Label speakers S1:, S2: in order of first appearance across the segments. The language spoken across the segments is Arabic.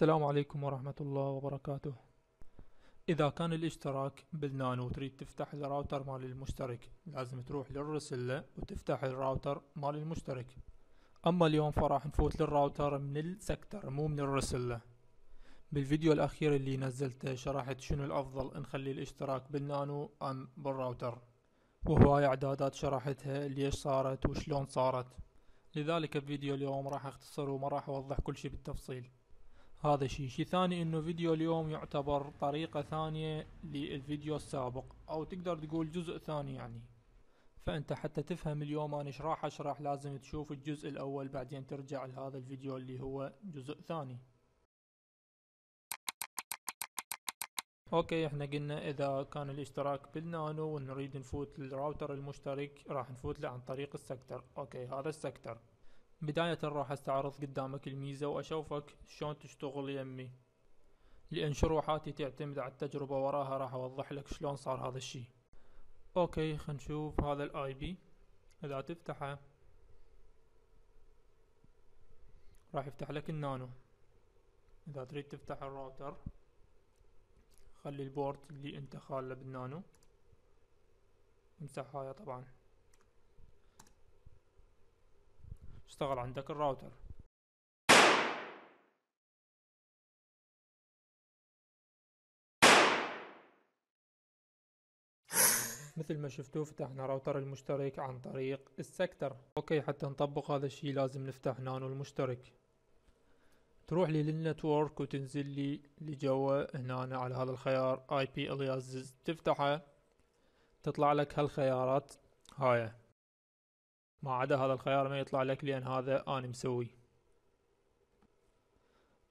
S1: السلام عليكم ورحمة الله وبركاته إذا كان الاشتراك بالنانو تريد تفتح الراوتر مال المشترك لازم تروح للرسلة وتفتح الراوتر مال المشترك أما اليوم فراح نفوت للراوتر من السكتر مو من الرسلة بالفيديو الأخير اللي نزلته شرحت شنو الأفضل نخلي الاشتراك بالنانو أم بالراوتر وهواي إعدادات شرحتها ليش صارت وشلون صارت لذلك الفيديو اليوم راح اختصر وما راح اوضح كل شيء بالتفصيل هذا شيء شيء ثاني انه فيديو اليوم يعتبر طريقة ثانية للفيديو السابق او تقدر تقول جزء ثاني يعني فانت حتى تفهم اليوم انا اشرح اشرح لازم تشوف الجزء الاول بعدين ترجع لهذا الفيديو اللي هو جزء ثاني اوكي احنا قلنا اذا كان الاشتراك بالنانو ونريد نفوت للراوتر المشترك راح نفوت له عن طريق السكتر اوكي هذا السكتر بداية راح استعرض قدامك الميزة واشوفك شلون تشتغل يمي لان شروحاتي تعتمد على التجربة وراها راح اوضح لك شلون صار هذا الشي اوكي خلينا نشوف هذا الاي بي اذا تفتحه راح يفتح لك النانو اذا تريد تفتح الراوتر خلي البورت اللي انت خاله بالنانو امسح هاي طبعا يشتغل عندك الراوتر مثل ما شفتوا فتحنا راوتر المشترك عن طريق السكتر اوكي حتى نطبق هذا الشيء لازم نفتح نانو المشترك تروح لي للنتورك وتنزل لي لجوا هنا على هذا الخيار اي بي تفتحه تطلع لك هالخيارات هاي ما عدا هذا الخيار ما يطلع لك لان هذا انا مسوي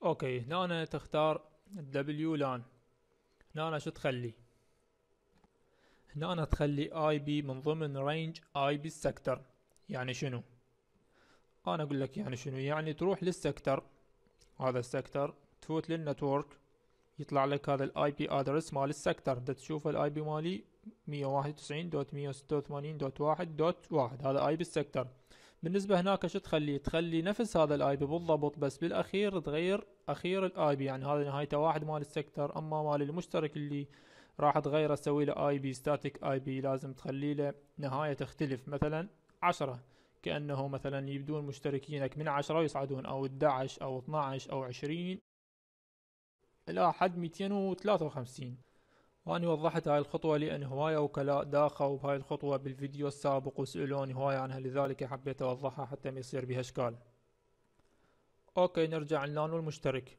S1: اوكي هنا أنا تختار دبليو لان هنا أنا شو تخلي هنا أنا تخلي اي بي من ضمن رينج اي بي السكتر يعني شنو انا اقول لك يعني شنو يعني تروح للسكتر هذا السكتر تفوت للنتورك يطلع لك هذا الاي بي ادرس مال السكتر دا تشوف الاي بي مالي 191.186.1.1.1 هذا اي بالسكتر بالنسبة هناك شو تخلي تخلي نفس هذا الاي بي بالضبط بس بالاخير تغير اخير الاي بي يعني هذا نهايته واحد مال السكتر اما مال المشترك اللي راح تغيره تسوي له اي بي ستاتيك اي بي لازم تخلي له نهاية تختلف مثلا عشرة كأنه مثلا يبدون مشتركينك من عشرة ويصعدون او 11 او 12 او 20 الى حد 253 واني وضحت هاي الخطوة لأن هواية وكلاء داخوا بهاي الخطوة بالفيديو السابق وسألوني هواية عنها لذلك حبيت أوضحها حتى ما يصير بها إشكال أوكي نرجع للنانو المشترك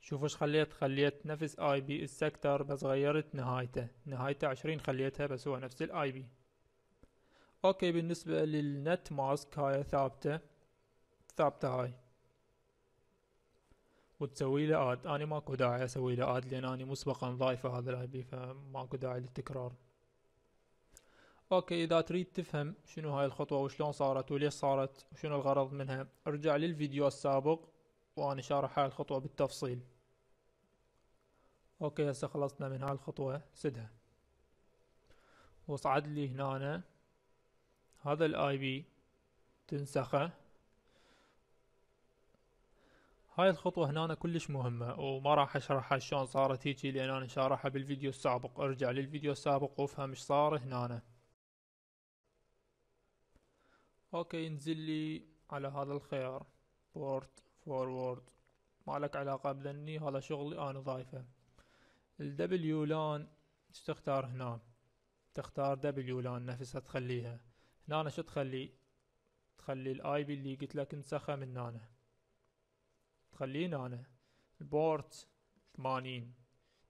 S1: شوفوا ايش خليت خليت نفس اي بي السكتر بس غيرت نهايته نهايته عشرين خليتها بس هو نفس الاي بي اوكي بالنسبة للنت ماسك هاي ثابتة ثابته هاي وتسوي له اد انا ماكو داعي اسوي له اد لان انا مسبقا ضايفه هذا الاي بي فماكو داعي للتكرار اوكي اذا تريد تفهم شنو هاي الخطوه وشلون صارت وليش صارت وشنو الغرض منها ارجع للفيديو السابق وانا شارح هاي الخطوه بالتفصيل اوكي هسه خلصنا من هاي الخطوه سدها وصعد لي هنا هذا الاي بي تنسخه هاي الخطوة هنا كلش مهمة وما راح اشرحها شلون صارت هيجي لان انا شارحها بالفيديو السابق ارجع للفيديو السابق وافهم ايش صار هنا اوكي انزل لي على هذا الخيار بورت فورورد ما لك علاقة بذني هذا شغلي انا ضايفه الدبليو لان ايش تختار هنا تختار دبليو لان نفسها تخليها هنا شو تخلي تخلي الاي بي اللي قلت لك انسخه من هنا تخلينا هنا البورت 80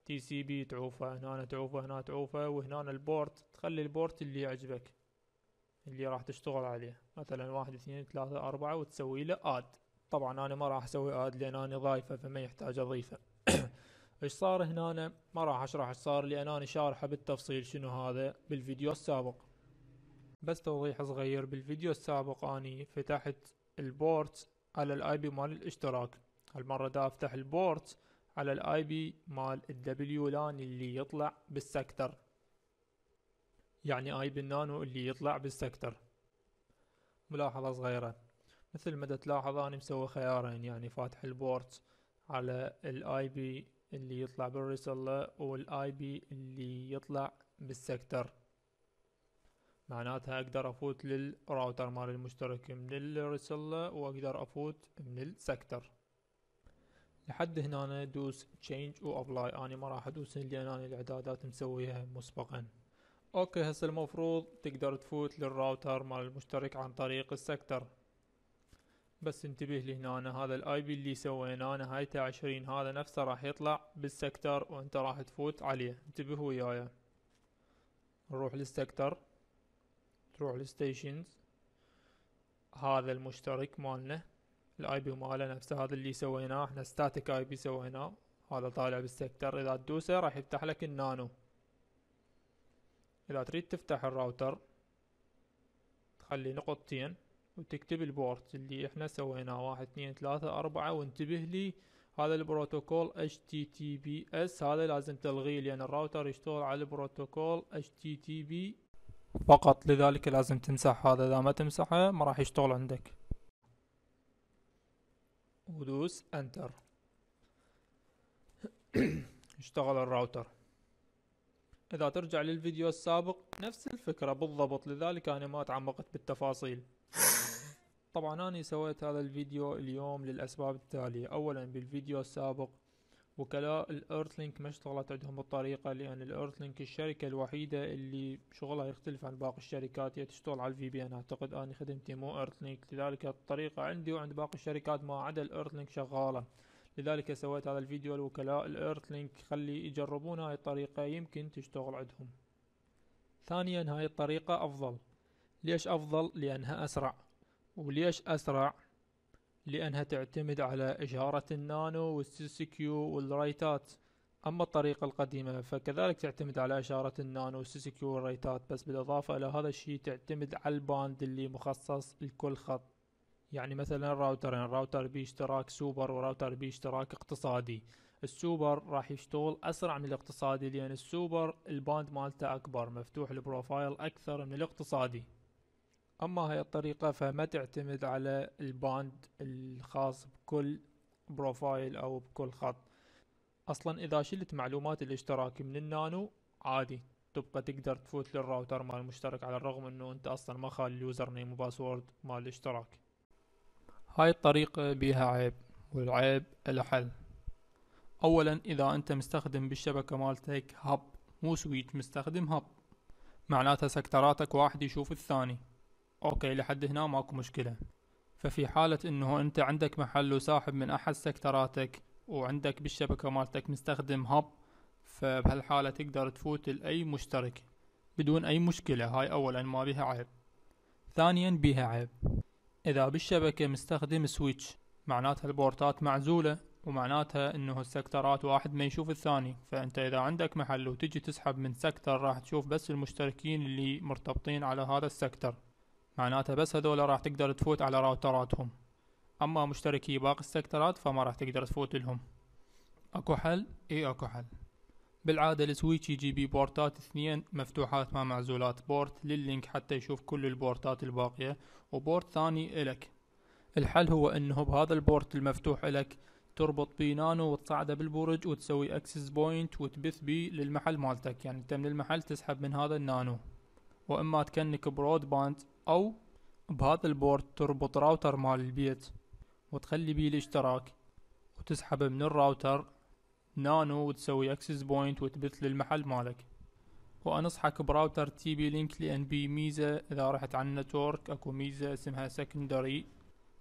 S1: تي سي بي تعوفه هنا تعوفه هنا تعوفه وهنا البورت تخلي البورت اللي يعجبك اللي راح تشتغل عليه مثلا واحد اثنين ثلاثة أربعة وتسوي له آد طبعا أنا ما راح أسوي آد لأن أنا ضايفة فما يحتاج أضيفه ايش صار هنا أنا ما راح أشرح ايش صار لأن أنا شارحه بالتفصيل شنو هذا بالفيديو السابق بس توضيح صغير بالفيديو السابق أني فتحت البورت على الاي بي مال الاشتراك هالمرة دا افتح البورت على الاي بي مال الدبليو لان اللي يطلع بالسكتر يعني اي بي النانو اللي يطلع بالسكتر ملاحظة صغيرة مثل ما تلاحظ انا مسوي خيارين يعني فاتح البورت على الاي بي اللي يطلع بالرسالة والاي بي اللي يطلع بالسكتر معناتها اقدر افوت للراوتر مال المشترك من الرسالة واقدر افوت من السكتر لحد هنا أنا دوس تشينج و ابلاي اني ما راح ادوس لان أنا الاعدادات مسويها مسبقا اوكي هسه المفروض تقدر تفوت للراوتر مال المشترك عن طريق السكتر بس انتبه لي هنا أنا هذا الاي بي اللي سويناه نهايته عشرين هذا نفسه راح يطلع بالسكتر وانت راح تفوت عليه انتبه وياي نروح للسكتر تروح للستيشنز هذا المشترك مالنا الاي بي ماله نفسه هذا اللي سويناه احنا ستاتيك اي بي سويناه هذا طالع بالسكتر اذا تدوسه راح يفتح لك النانو اذا تريد تفتح الراوتر تخلي نقطتين وتكتب البورت اللي احنا سويناه واحد اثنين ثلاثة اربعة وانتبه لي هذا البروتوكول HTTPS هذا لازم تلغيه لأن يعني الراوتر يشتغل على البروتوكول HTTP فقط لذلك لازم تمسح هذا إذا ما تمسحه ما راح يشتغل عندك ودوس انتر اشتغل الراوتر اذا ترجع للفيديو السابق نفس الفكرة بالضبط لذلك انا ما تعمقت بالتفاصيل طبعا انا سويت هذا الفيديو اليوم للاسباب التالية اولا بالفيديو السابق وكلاء الايرثلينك ما اشتغلت عندهم بالطريقه لان الايرثلينك الشركه الوحيده اللي شغلها يختلف عن باقي الشركات هي تشتغل على الفي بي ان اعتقد اني خدمتي مو ايرثلينك لذلك الطريقه عندي وعند باقي الشركات ما عدا الايرثلينك شغاله لذلك سويت هذا الفيديو لوكلاء الايرثلينك خلي يجربون هاي الطريقه يمكن تشتغل عندهم ثانيا هاي الطريقه افضل ليش افضل لانها اسرع وليش اسرع لأنها تعتمد على إشارة النانو والسيسكيو والرايتات أما الطريقة القديمة فكذلك تعتمد على إشارة النانو والسيسكيو والرايتات بس بالإضافة إلى هذا الشيء تعتمد على الباند اللي مخصص لكل خط يعني مثلا راوترين راوتر يعني اشتراك سوبر وراوتر اشتراك اقتصادي السوبر راح يشتغل اسرع من الاقتصادي لان السوبر الباند مالته اكبر مفتوح البروفايل اكثر من الاقتصادي أما هاي الطريقة فما تعتمد على الباند الخاص بكل بروفايل أو بكل خط أصلا إذا شلت معلومات الاشتراك من النانو عادي تبقى تقدر تفوت للراوتر مال المشترك على الرغم انه انت اصلا ما خالي اليوزر نيم وباسورد مال الاشتراك هاي الطريقة بيها عيب والعيب الحل اولا اذا انت مستخدم بالشبكة مالتك هب مو سويتش مستخدم هب معناتها سكتراتك واحد يشوف الثاني اوكي لحد هنا ماكو مشكلة ففي حالة انه انت عندك محل وساحب من احد سكتراتك وعندك بالشبكة مالتك مستخدم هاب فبهالحالة تقدر تفوت لأي مشترك بدون أي مشكلة هاي أولا ما بيها عيب ثانيا بيها عيب إذا بالشبكة مستخدم سويتش معناتها البورتات معزولة ومعناتها انه السكترات واحد ما يشوف الثاني فانت اذا عندك محل وتجي تسحب من سكتر راح تشوف بس المشتركين اللي مرتبطين على هذا السكتر معناتها بس هذولا راح تقدر تفوت على راوتراتهم اما مشتركي باقي السكترات فما راح تقدر تفوت لهم اكو حل اي اكو حل بالعادة السويتش يجي بي بورتات اثنين مفتوحات ما معزولات بورت لللينك حتى يشوف كل البورتات الباقية وبورت ثاني الك الحل هو انه بهذا البورت المفتوح الك تربط بيه نانو وتصعده بالبرج وتسوي اكسس بوينت وتبث بيه للمحل مالتك يعني انت من المحل تسحب من هذا النانو واما تكنك برود باند او بهذا البورد تربط راوتر مال البيت وتخلي بيه الاشتراك وتسحب من الراوتر نانو وتسوي اكسس بوينت وتبث للمحل مالك وانصحك براوتر تي بي لينك لان بي ميزة اذا رحت عن نتورك اكو ميزة اسمها سكندري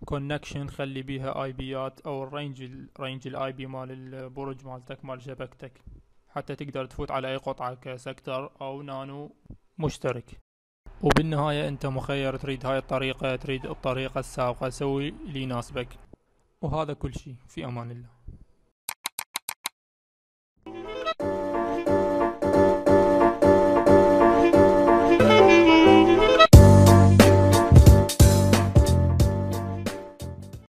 S1: كونكشن خلي بيها اي بيات او الرينج الرينج الاي بي مال البرج مالتك مال شبكتك حتى تقدر تفوت على اي قطعة كسكتر او نانو مشترك وبالنهاية أنت مخير تريد هاي الطريقة تريد الطريقة السابقة سوي لي يناسبك وهذا كل شيء في أمان الله